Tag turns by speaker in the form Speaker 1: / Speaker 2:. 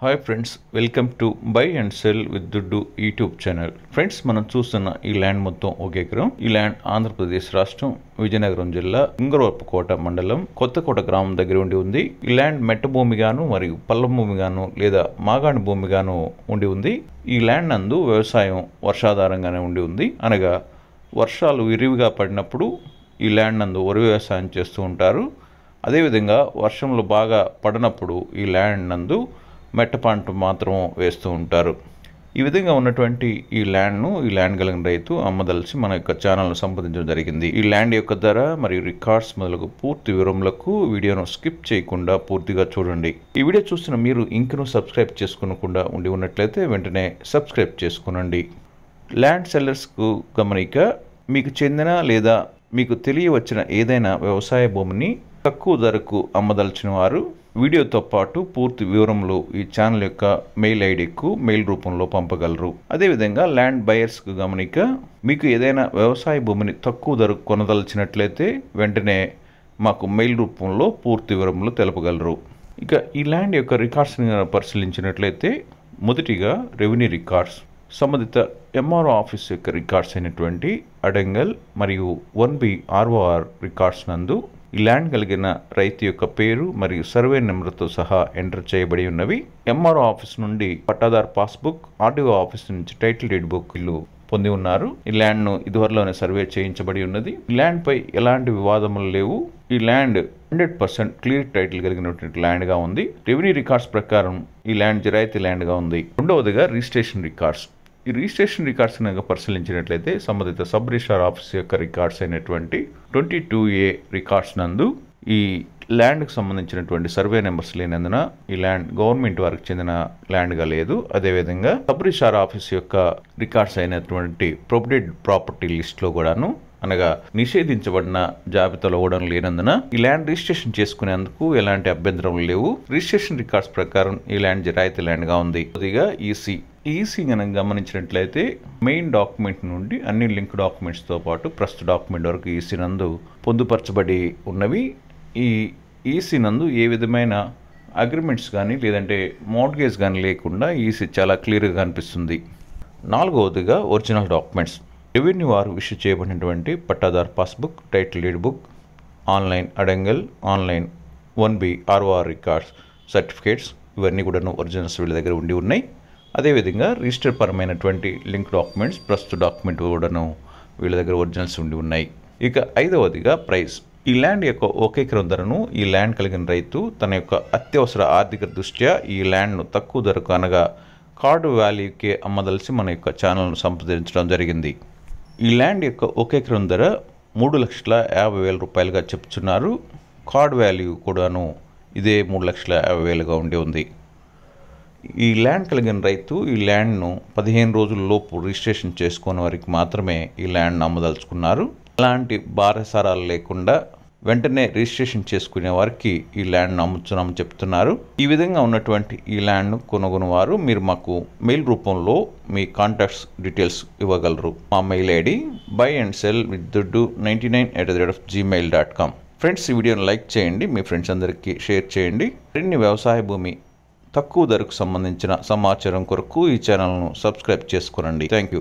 Speaker 1: hi friends welcome to buy and sell with Duddu YouTube channel friends మనం చూస్తున్న ఈ land మొత్తం ఒక ఎకరం ఈ ల్యాండ్ ఆంధ్రప్రదేశ్ రాష్ట్రం విజయనగరం జిల్లా ఉంగరవరపుకోట మండలం కొత్తకోట గ్రామం దగ్గర ఉండి ఉంది ఈ ల్యాండ్ మెట్ట భూమిగాను మరియు పల్ల భూమిగాను లేదా మాగాణి భూమిగాను ఉండి ఉంది ఈ ల్యాండ్ నందు వ్యవసాయం వర్షాధారంగానే ఉండి ఉంది అనగా వర్షాలు విరివిగా పడినప్పుడు ఈ ల్యాండ్ నందు వరి వ్యవసాయం చేస్తూ ఉంటారు అదేవిధంగా వర్షంలో బాగా పడినప్పుడు ఈ ల్యాండ్ నందు మెట్టపాంట మాత్రం వేస్తూ ఉంటారు ఈ విధంగా ఉన్నటువంటి ఈ ల్యాండ్ను ఈ ల్యాండ్ కలిగిన రైతు అమ్మదలిసి మన యొక్క ఛానల్ను సంప్రదించడం జరిగింది ఈ ల్యాండ్ యొక్క ధర మరియు రికార్డ్స్ మొదలగు పూర్తి వివరములకు వీడియోను స్కిప్ చేయకుండా పూర్తిగా చూడండి ఈ వీడియో చూసిన మీరు ఇంకను సబ్స్క్రైబ్ చేసుకోకుండా ఉండి ఉన్నట్లయితే వెంటనే సబ్స్క్రైబ్ చేసుకునండి ల్యాండ్ సెల్లర్స్కు గమనిక మీకు చెందిన లేదా మీకు తెలియవచ్చిన ఏదైనా వ్యవసాయ భూమిని తక్కువ ధరకు అమ్మదలిచిన వారు వీడియోతో పాటు పూర్తి వివరంలో ఈ ఛానల్ యొక్క మెయిల్ ఐడికు మెయిల్ రూపంలో పంపగలరు అదేవిధంగా ల్యాండ్ బయర్స్కు గమనిక మీకు ఏదైనా వ్యవసాయ భూమిని తక్కువ ధరకు కొనదలిచినట్లయితే వెంటనే మాకు మెయిల్ రూపంలో పూర్తి వివరములు తెలపగలరు ఇక ఈ ల్యాండ్ యొక్క రికార్డ్స్ని పరిశీలించినట్లయితే మొదటిగా రెవెన్యూ రికార్డ్స్ సంబంధిత ఎంఆర్ఓ ఆఫీస్ యొక్క రికార్డ్స్ అయినటువంటి అడంగల్ మరియు వన్ బి ఆర్ఓఆర్ రికార్డ్స్ నందు ఈ ల్యాండ్ కలిగిన రైతు యొక్క పేరు మరియు సర్వే నెంబర్తో సహా ఎంటర్ చేయబడి ఉన్నవి ఎంఆర్ఓ ఆఫీస్ నుండి పట్టాదార్ పాస్బుక్ ఆర్డీఓ ఆఫీస్ నుంచి టైటిల్ డీడ్ బుక్లు పొంది ఉన్నారు ఈ ల్యాండ్ను ఇదివరలోనే సర్వే చేయించబడి ఉన్నది ఈ ల్యాండ్ పై ఎలాంటి వివాదములు లేవు ఈ land hundred percent clear title కలిగినటువంటి ల్యాండ్గా ఉంది రెవెన్యూ రికార్డ్స్ ప్రకారం ఈ ల్యాండ్ జరాయితీ ల్యాండ్గా ఉంది రెండవదిగా రిజిస్ట్రేషన్ రికార్డ్స్ ఈ రిజిస్ట్రేషన్ రికార్డ్స్ కనుక పరిశీలించినట్లయితే సంబంధిత సబ్ రిజిస్టార్ ఆఫీస్ యొక్క రికార్డ్స్ అయినటువంటి ట్వంటీ టూ ఏ రికార్డ్స్ నందు ఈ ల్యాండ్కు సంబంధించినటువంటి సర్వే నెంబర్స్ లేనందున ఈ ల్యాండ్ గవర్నమెంట్ వారికి చెందిన ల్యాండ్గా లేదు అదేవిధంగా సబ్ రిజిస్టార్ ఆఫీస్ యొక్క రికార్డ్స్ అయినటువంటి ప్రొపర్టెడ్ ప్రాపర్టీ లిస్ట్లో కూడాను అనగా నిషేధించబడిన జాబితాలో కూడా లేనందున ఈ ల్యాండ్ రిజిస్ట్రేషన్ చేసుకునేందుకు ఎలాంటి అభ్యంతరం లేవు రిజిస్ట్రేషన్ రికార్డ్స్ ప్రకారం ఈ ల్యాండ్ జరాయితీ ల్యాండ్గా ఉంది కొద్దిగా ఈసీ ఈసీ మనం గమనించినట్లయితే మెయిన్ డాక్యుమెంట్ నుండి అన్ని లింక్ డాక్యుమెంట్స్తో పాటు ప్రస్తుత డాక్యుమెంట్ వరకు ఈసీ నందు పొందుపరచబడి ఉన్నవి ఈ ఈసీ నందు ఏ విధమైన అగ్రిమెంట్స్ కానీ లేదంటే మోడ్గేజ్ కానీ లేకుండా ఈసీ చాలా క్లియర్గా కనిపిస్తుంది నాలుగవదిగా ఒరిజినల్ డాక్యుమెంట్స్ రెవెన్యూ వారు ఇష్యూ చేయబడినటువంటి pattadar passbook title deed book online adangal online one B ROR records certificates ఇవన్నీ కూడా ఒరిజినల్స్ వీళ్ళ దగ్గర ఉండి ఉన్నాయి అదేవిధంగా రిజిస్టర్ పరమైనటువంటి లింక్ డాక్యుమెంట్స్ ప్రస్తుత డాక్యుమెంట్ కూడాను వీళ్ళ దగ్గర ఒరిజినల్స్ ఉండి ఉన్నాయి ఇక ఐదవదిగా ప్రైస్ ఈ ల్యాండ్ యొక్క ఒక ఎకరం ధరను ఈ ల్యాండ్ కలిగిన రైతు తన యొక్క అత్యవసర ఆర్థిక దృష్ట్యా ఈ ల్యాండ్ను తక్కువ ధరకు అనగా కార్డు వాల్యూకే అమ్మదలిసి మన యొక్క ఛానల్ను సంప్రదించడం జరిగింది ఈ ల్యాండ్ యొక్క ఒక ఎకరం ధర మూడు లక్షల యాభై వేల రూపాయలుగా చెప్తున్నారు కార్డ్ వాల్యూ కూడాను ఇదే మూడు లక్షల యాభై వేలుగా ఉండి ఉంది ఈ ల్యాండ్ కలిగిన రైతు ఈ ల్యాండ్ను పదిహేను రోజుల్లోపు రిజిస్ట్రేషన్ చేసుకునే వారికి మాత్రమే ఈ ల్యాండ్ను అమ్మదలుచుకున్నారు అలాంటి భారసారాలు లేకుండా వెంటనే రిజిస్ట్రేషన్ చేసుకునే వారికి ఈ ల్యాండ్ను అమ్ముతున్నామని చెప్తున్నారు ఈ విధంగా ఉన్నటువంటి ఈ ల్యాండ్ను కొనుగొని వారు మీరు మాకు మెయిల్ రూపంలో మీ కాంటాక్ట్స్ డీటెయిల్స్ ఇవ్వగలరు మా mail ID buy and sell with Duddu ninety nine at the rate of Gmail dot com friends ఈ వీడియోను లైక్ చేయండి మీ ఫ్రెండ్స్ అందరికీ షేర్ చేయండి మరిన్ని వ్యవసాయ భూమి తక్కువ ధరకు సంబంధించిన సమాచారం కొరకు ఈ ఛానల్ను సబ్స్క్రైబ్ చేసుకోనండి థ్యాంక్ యూ